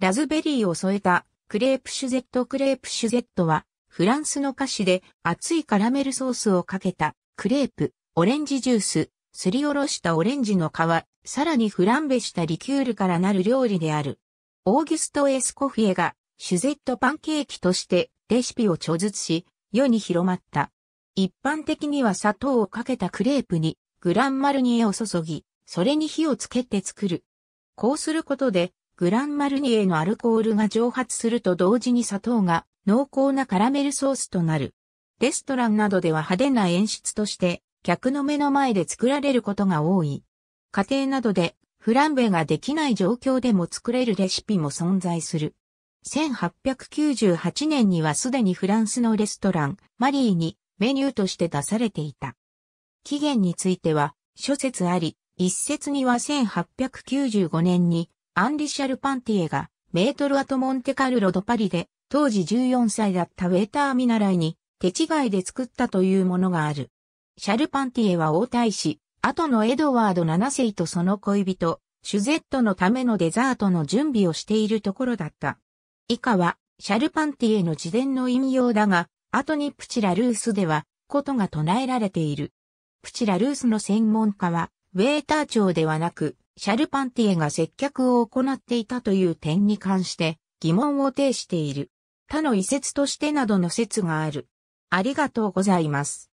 ラズベリーを添えたクレープシュゼットクレープシュゼットはフランスの菓子で熱いカラメルソースをかけたクレープ、オレンジジュース、すりおろしたオレンジの皮、さらにフランベしたリキュールからなる料理である。オーギュスト・エスコフィエがシュゼットパンケーキとしてレシピを著述し、世に広まった。一般的には砂糖をかけたクレープにグランマルニエを注ぎ、それに火をつけて作る。こうすることでグランマルニエのアルコールが蒸発すると同時に砂糖が濃厚なカラメルソースとなる。レストランなどでは派手な演出として客の目の前で作られることが多い。家庭などでフランベができない状況でも作れるレシピも存在する。1898年にはすでにフランスのレストラン、マリーにメニューとして出されていた。期限については諸説あり、一説には1895年にアンリ・シャルパンティエが、メートルアトモンテカルロ・ド・パリで、当時14歳だったウェーター見習いに、手違いで作ったというものがある。シャルパンティエは王太子、後のエドワード7世とその恋人、シュゼットのためのデザートの準備をしているところだった。以下は、シャルパンティエの自伝の引用だが、後にプチラルースでは、ことが唱えられている。プチラルースの専門家は、ウェーター長ではなく、シャルパンティエが接客を行っていたという点に関して疑問を呈している。他の遺説としてなどの説がある。ありがとうございます。